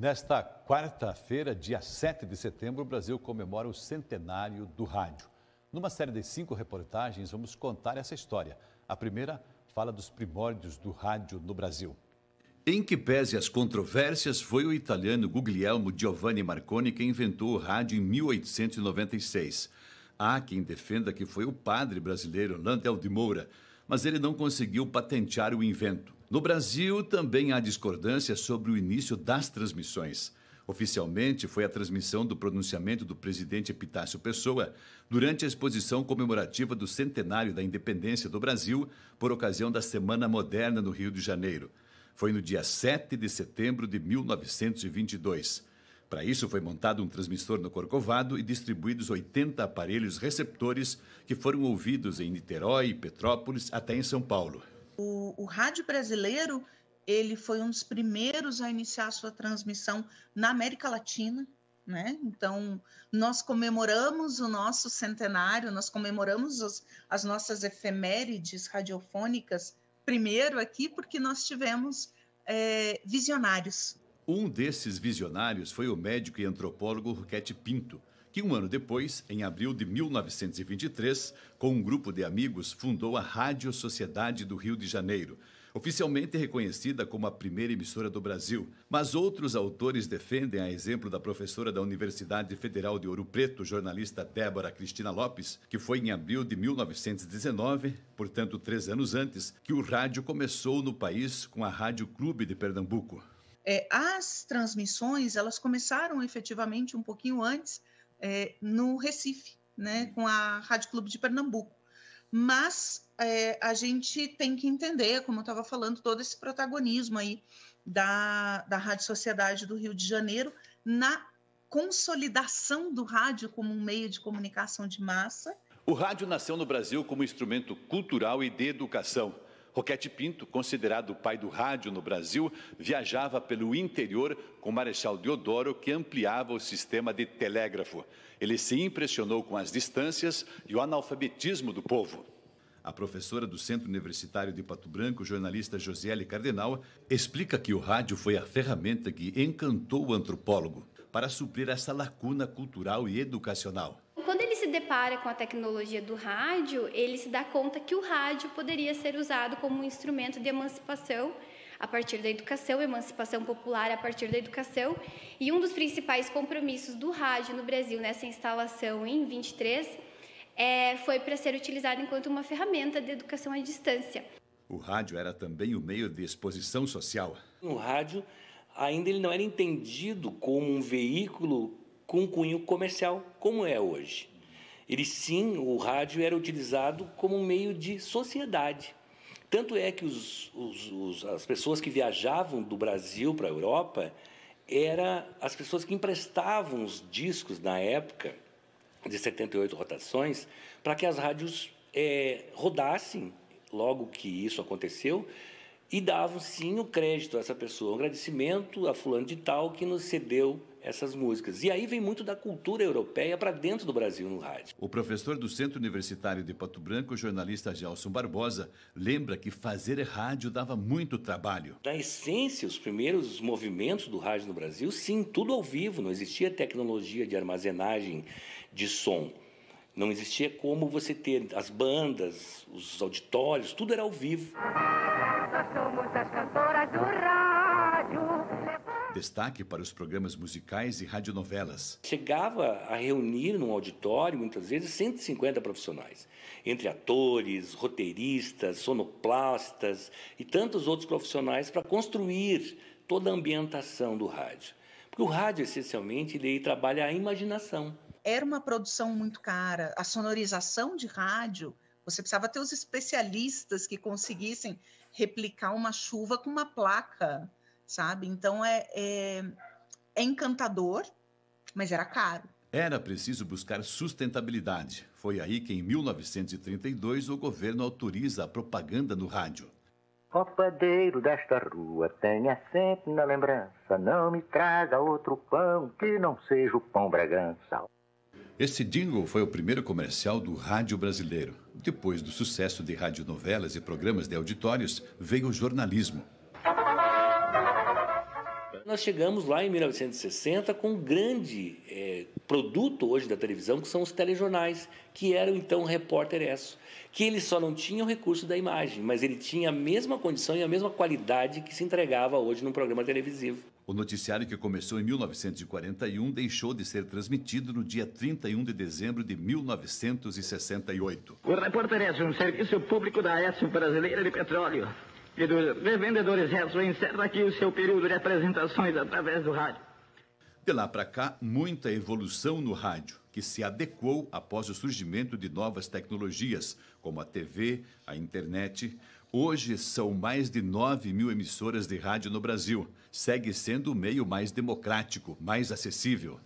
Nesta quarta-feira, dia 7 de setembro, o Brasil comemora o centenário do rádio. Numa série de cinco reportagens, vamos contar essa história. A primeira fala dos primórdios do rádio no Brasil. Em que pese as controvérsias, foi o italiano Guglielmo Giovanni Marconi quem inventou o rádio em 1896. Há quem defenda que foi o padre brasileiro Landel de Moura, mas ele não conseguiu patentear o invento. No Brasil, também há discordância sobre o início das transmissões. Oficialmente, foi a transmissão do pronunciamento do presidente Epitácio Pessoa durante a exposição comemorativa do centenário da independência do Brasil, por ocasião da Semana Moderna no Rio de Janeiro. Foi no dia 7 de setembro de 1922. Para isso, foi montado um transmissor no Corcovado e distribuídos 80 aparelhos receptores que foram ouvidos em Niterói, Petrópolis, até em São Paulo. O, o rádio brasileiro ele foi um dos primeiros a iniciar sua transmissão na América Latina. Né? Então, nós comemoramos o nosso centenário, nós comemoramos os, as nossas efemérides radiofônicas, primeiro aqui, porque nós tivemos é, visionários um desses visionários foi o médico e antropólogo Roquete Pinto, que um ano depois, em abril de 1923, com um grupo de amigos, fundou a Rádio Sociedade do Rio de Janeiro, oficialmente reconhecida como a primeira emissora do Brasil. Mas outros autores defendem, a exemplo da professora da Universidade Federal de Ouro Preto, jornalista Débora Cristina Lopes, que foi em abril de 1919, portanto três anos antes, que o rádio começou no país com a Rádio Clube de Pernambuco. É, as transmissões elas começaram efetivamente um pouquinho antes é, no Recife, né, uhum. com a Rádio Clube de Pernambuco. Mas é, a gente tem que entender, como eu estava falando, todo esse protagonismo aí da, da Rádio Sociedade do Rio de Janeiro na consolidação do rádio como um meio de comunicação de massa. O rádio nasceu no Brasil como instrumento cultural e de educação Roquete Pinto, considerado o pai do rádio no Brasil, viajava pelo interior com o Marechal Deodoro, que ampliava o sistema de telégrafo. Ele se impressionou com as distâncias e o analfabetismo do povo. A professora do Centro Universitário de Pato Branco, jornalista Josiele Cardenal, explica que o rádio foi a ferramenta que encantou o antropólogo para suprir essa lacuna cultural e educacional depara com a tecnologia do rádio, ele se dá conta que o rádio poderia ser usado como um instrumento de emancipação a partir da educação, emancipação popular a partir da educação. E um dos principais compromissos do rádio no Brasil nessa instalação em 23 é, foi para ser utilizado enquanto uma ferramenta de educação à distância. O rádio era também o um meio de exposição social. No rádio, ainda ele não era entendido como um veículo com cunho comercial, como é hoje ele sim, o rádio era utilizado como um meio de sociedade. Tanto é que os, os, os, as pessoas que viajavam do Brasil para a Europa eram as pessoas que emprestavam os discos na época de 78 rotações para que as rádios é, rodassem logo que isso aconteceu e davam sim o crédito a essa pessoa, um agradecimento a fulano de tal que nos cedeu essas músicas. E aí vem muito da cultura europeia para dentro do Brasil no rádio. O professor do Centro Universitário de Pato Branco, o jornalista Gelson Barbosa, lembra que fazer rádio dava muito trabalho. Na essência, os primeiros movimentos do rádio no Brasil, sim, tudo ao vivo, não existia tecnologia de armazenagem de som. Não existia como você ter as bandas, os auditórios, tudo era ao vivo. Nós somos as cantoras do rádio destaque para os programas musicais e radionovelas. Chegava a reunir num auditório, muitas vezes, 150 profissionais, entre atores, roteiristas, sonoplastas e tantos outros profissionais para construir toda a ambientação do rádio. Porque o rádio, essencialmente, ele trabalha a imaginação. Era uma produção muito cara, a sonorização de rádio. Você precisava ter os especialistas que conseguissem replicar uma chuva com uma placa sabe? Então é, é, é encantador, mas era caro. Era preciso buscar sustentabilidade. Foi aí que, em 1932, o governo autoriza a propaganda no rádio. O padeiro desta rua tenha sempre na lembrança, não me traga outro pão que não seja o pão Bragança. Esse jingle foi o primeiro comercial do rádio brasileiro. Depois do sucesso de radionovelas e programas de auditórios, veio o jornalismo nós chegamos lá em 1960 com um grande é, produto hoje da televisão, que são os telejornais, que eram então repórter Esso, que ele só não tinha o recurso da imagem, mas ele tinha a mesma condição e a mesma qualidade que se entregava hoje num programa televisivo. O noticiário que começou em 1941 deixou de ser transmitido no dia 31 de dezembro de 1968. O repórter é um serviço público da Esso Brasileira de Petróleo. Vendedores Retro encerra aqui o seu período de apresentações através do rádio. De lá para cá, muita evolução no rádio, que se adequou após o surgimento de novas tecnologias, como a TV, a internet. Hoje são mais de 9 mil emissoras de rádio no Brasil. Segue sendo o meio mais democrático, mais acessível.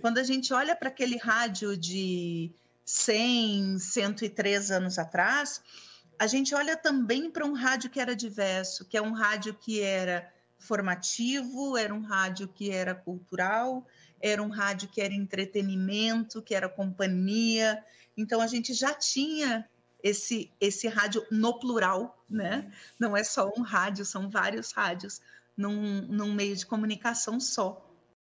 Quando a gente olha para aquele rádio de 100, 103 anos atrás, a gente olha também para um rádio que era diverso, que é um rádio que era formativo, era um rádio que era cultural, era um rádio que era entretenimento, que era companhia. Então a gente já tinha esse esse rádio no plural, né? Não é só um rádio, são vários rádios num, num meio de comunicação só.